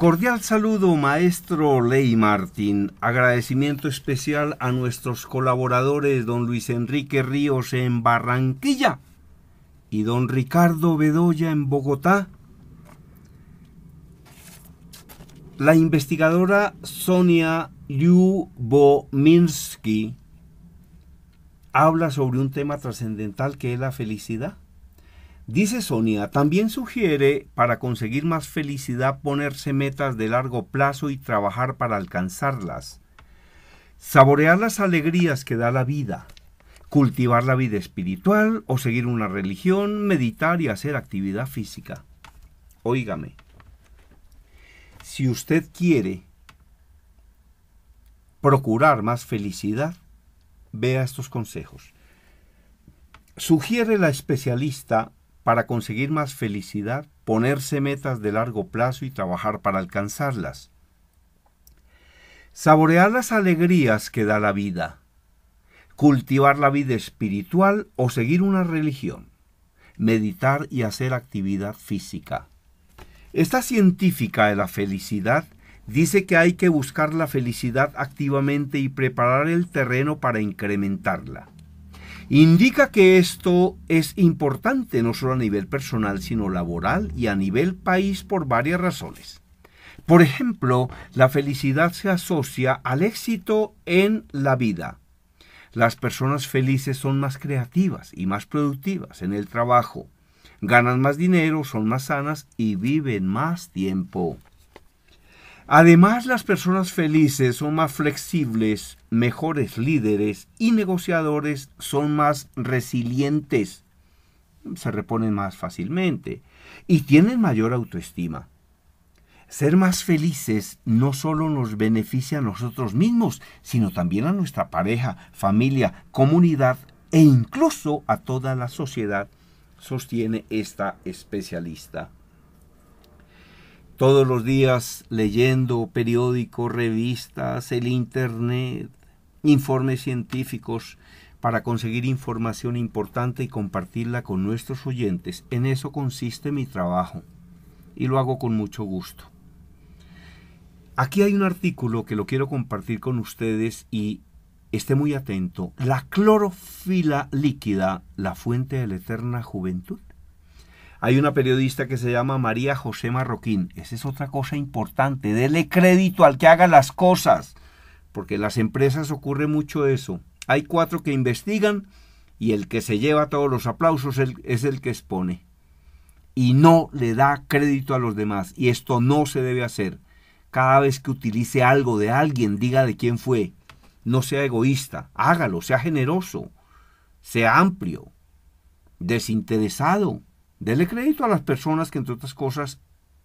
Cordial saludo, maestro Ley Martín. Agradecimiento especial a nuestros colaboradores, don Luis Enrique Ríos en Barranquilla y don Ricardo Bedoya en Bogotá. La investigadora Sonia Lyubomirsky habla sobre un tema trascendental que es la felicidad. Dice Sonia, también sugiere para conseguir más felicidad ponerse metas de largo plazo y trabajar para alcanzarlas. Saborear las alegrías que da la vida. Cultivar la vida espiritual o seguir una religión, meditar y hacer actividad física. Óigame, si usted quiere procurar más felicidad, vea estos consejos. Sugiere la especialista para conseguir más felicidad, ponerse metas de largo plazo y trabajar para alcanzarlas. Saborear las alegrías que da la vida. Cultivar la vida espiritual o seguir una religión. Meditar y hacer actividad física. Esta científica de la felicidad dice que hay que buscar la felicidad activamente y preparar el terreno para incrementarla indica que esto es importante no solo a nivel personal, sino laboral y a nivel país por varias razones. Por ejemplo, la felicidad se asocia al éxito en la vida. Las personas felices son más creativas y más productivas en el trabajo, ganan más dinero, son más sanas y viven más tiempo. Además, las personas felices son más flexibles, mejores líderes y negociadores, son más resilientes, se reponen más fácilmente y tienen mayor autoestima. Ser más felices no solo nos beneficia a nosotros mismos, sino también a nuestra pareja, familia, comunidad e incluso a toda la sociedad, sostiene esta especialista todos los días leyendo periódicos, revistas, el Internet, informes científicos para conseguir información importante y compartirla con nuestros oyentes. En eso consiste mi trabajo y lo hago con mucho gusto. Aquí hay un artículo que lo quiero compartir con ustedes y esté muy atento. La clorofila líquida, la fuente de la eterna juventud. Hay una periodista que se llama María José Marroquín. Esa es otra cosa importante. Dele crédito al que haga las cosas. Porque en las empresas ocurre mucho eso. Hay cuatro que investigan y el que se lleva todos los aplausos es el que expone. Y no le da crédito a los demás. Y esto no se debe hacer. Cada vez que utilice algo de alguien, diga de quién fue. No sea egoísta. Hágalo. Sea generoso. Sea amplio. Desinteresado Dele crédito a las personas que, entre otras cosas,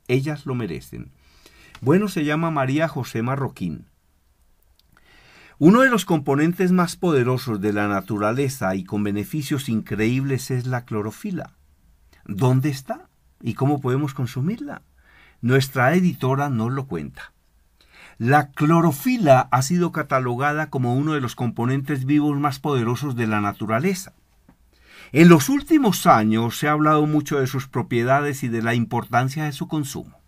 ellas lo merecen. Bueno, se llama María José Marroquín. Uno de los componentes más poderosos de la naturaleza y con beneficios increíbles es la clorofila. ¿Dónde está? ¿Y cómo podemos consumirla? Nuestra editora nos lo cuenta. La clorofila ha sido catalogada como uno de los componentes vivos más poderosos de la naturaleza. En los últimos años se ha hablado mucho de sus propiedades y de la importancia de su consumo.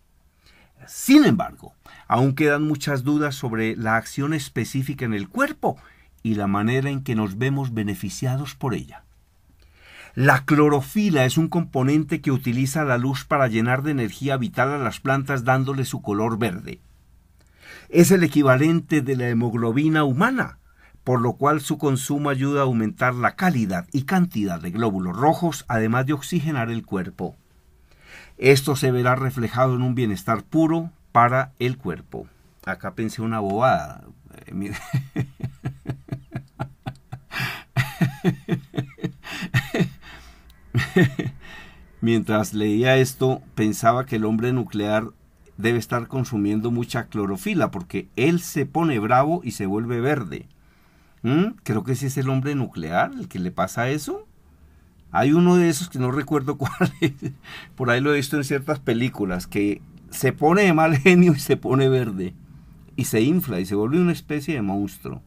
Sin embargo, aún quedan muchas dudas sobre la acción específica en el cuerpo y la manera en que nos vemos beneficiados por ella. La clorofila es un componente que utiliza la luz para llenar de energía vital a las plantas dándole su color verde. Es el equivalente de la hemoglobina humana, por lo cual su consumo ayuda a aumentar la calidad y cantidad de glóbulos rojos, además de oxigenar el cuerpo. Esto se verá reflejado en un bienestar puro para el cuerpo. Acá pensé una bobada. Eh, Mientras leía esto, pensaba que el hombre nuclear debe estar consumiendo mucha clorofila porque él se pone bravo y se vuelve verde. ¿Mm? creo que ese es el hombre nuclear, el que le pasa eso. Hay uno de esos que no recuerdo cuál es, por ahí lo he visto en ciertas películas, que se pone de mal genio y se pone verde, y se infla y se vuelve una especie de monstruo.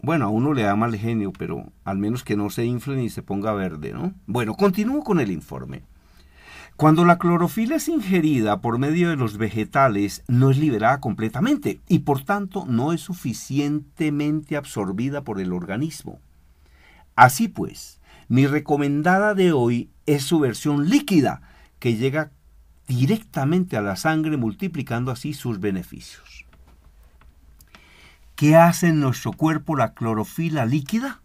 Bueno, a uno le da mal genio, pero al menos que no se infle ni se ponga verde, ¿no? Bueno, continúo con el informe. Cuando la clorofila es ingerida por medio de los vegetales, no es liberada completamente y por tanto no es suficientemente absorbida por el organismo. Así pues, mi recomendada de hoy es su versión líquida, que llega directamente a la sangre multiplicando así sus beneficios. ¿Qué hace en nuestro cuerpo la clorofila líquida?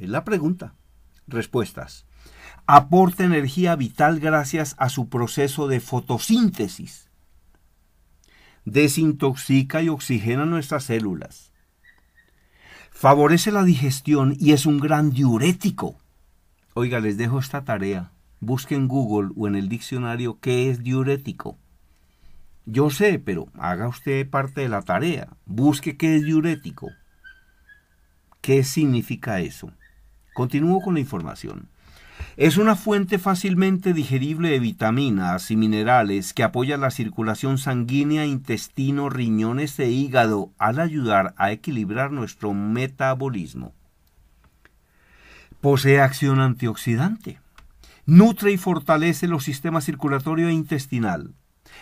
Es la pregunta. Respuestas aporta energía vital gracias a su proceso de fotosíntesis. Desintoxica y oxigena nuestras células. Favorece la digestión y es un gran diurético. Oiga, les dejo esta tarea. busque en Google o en el diccionario qué es diurético. Yo sé, pero haga usted parte de la tarea. Busque qué es diurético. ¿Qué significa eso? Continúo con la información. Es una fuente fácilmente digerible de vitaminas y minerales que apoya la circulación sanguínea, intestino, riñones e hígado al ayudar a equilibrar nuestro metabolismo. Posee acción antioxidante. Nutre y fortalece los sistemas circulatorio e intestinal.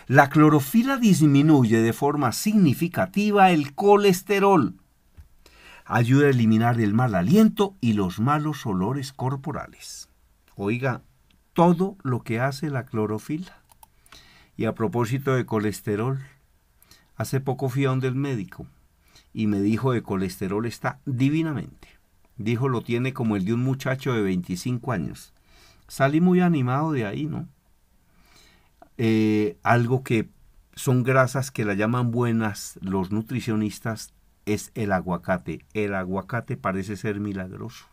La clorofila disminuye de forma significativa el colesterol. Ayuda a eliminar el mal aliento y los malos olores corporales. Oiga, todo lo que hace la clorofila. Y a propósito de colesterol, hace poco fui a donde el médico y me dijo de colesterol está divinamente. Dijo lo tiene como el de un muchacho de 25 años. Salí muy animado de ahí, ¿no? Eh, algo que son grasas que la llaman buenas los nutricionistas es el aguacate. El aguacate parece ser milagroso.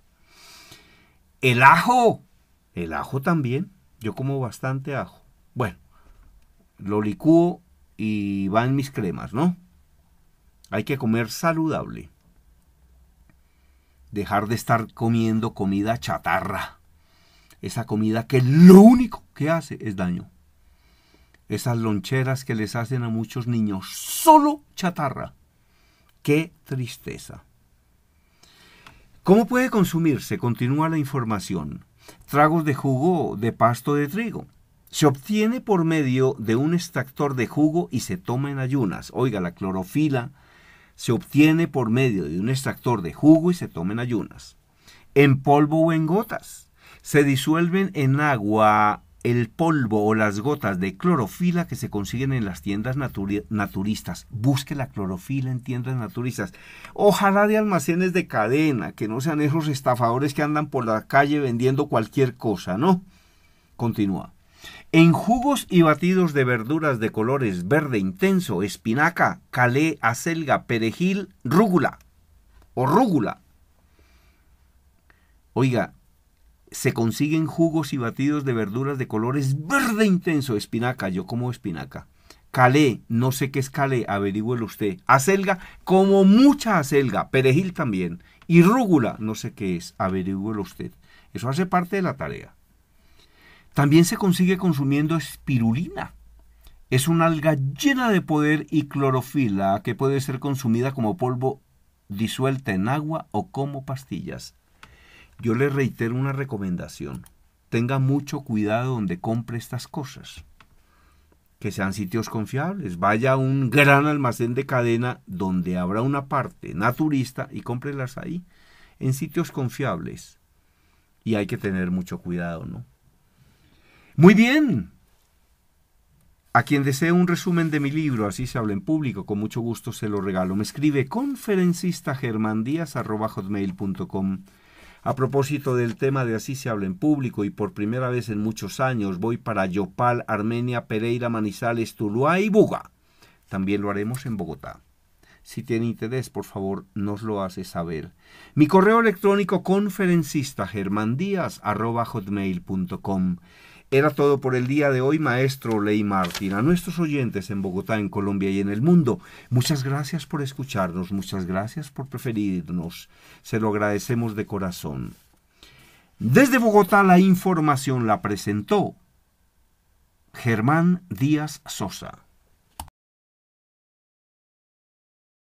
El ajo el ajo también. Yo como bastante ajo. Bueno, lo licúo y va en mis cremas, ¿no? Hay que comer saludable. Dejar de estar comiendo comida chatarra. Esa comida que lo único que hace es daño. Esas loncheras que les hacen a muchos niños solo chatarra. Qué tristeza. ¿Cómo puede consumirse? Continúa la información tragos de jugo de pasto de trigo. Se obtiene por medio de un extractor de jugo y se toma en ayunas. Oiga, la clorofila se obtiene por medio de un extractor de jugo y se toma en ayunas. En polvo o en gotas. Se disuelven en agua el polvo o las gotas de clorofila que se consiguen en las tiendas naturistas. Busque la clorofila en tiendas naturistas. Ojalá de almacenes de cadena, que no sean esos estafadores que andan por la calle vendiendo cualquier cosa, ¿no? Continúa. En jugos y batidos de verduras de colores verde intenso, espinaca, calé, acelga, perejil, rúgula o rúgula. Oiga, se consiguen jugos y batidos de verduras de colores verde intenso, espinaca, yo como espinaca. Calé, no sé qué es calé, averígüelo usted. Acelga, como mucha acelga, perejil también. Y rúgula, no sé qué es, averígüelo usted. Eso hace parte de la tarea. También se consigue consumiendo espirulina. Es una alga llena de poder y clorofila que puede ser consumida como polvo disuelta en agua o como pastillas. Yo le reitero una recomendación. Tenga mucho cuidado donde compre estas cosas. Que sean sitios confiables. Vaya a un gran almacén de cadena donde habrá una parte naturista y cómprelas ahí. En sitios confiables. Y hay que tener mucho cuidado, ¿no? Muy bien. A quien desee un resumen de mi libro, así se habla en público, con mucho gusto se lo regalo. Me escribe conferencistagermandías.com. A propósito del tema de Así se habla en público y por primera vez en muchos años voy para Yopal, Armenia, Pereira, Manizales, Tuluá y Buga. También lo haremos en Bogotá. Si tiene interés, por favor, nos lo hace saber. Mi correo electrónico conferencista germandías era todo por el día de hoy, maestro Ley Martín. A nuestros oyentes en Bogotá, en Colombia y en el mundo, muchas gracias por escucharnos, muchas gracias por preferirnos. Se lo agradecemos de corazón. Desde Bogotá la información la presentó Germán Díaz Sosa.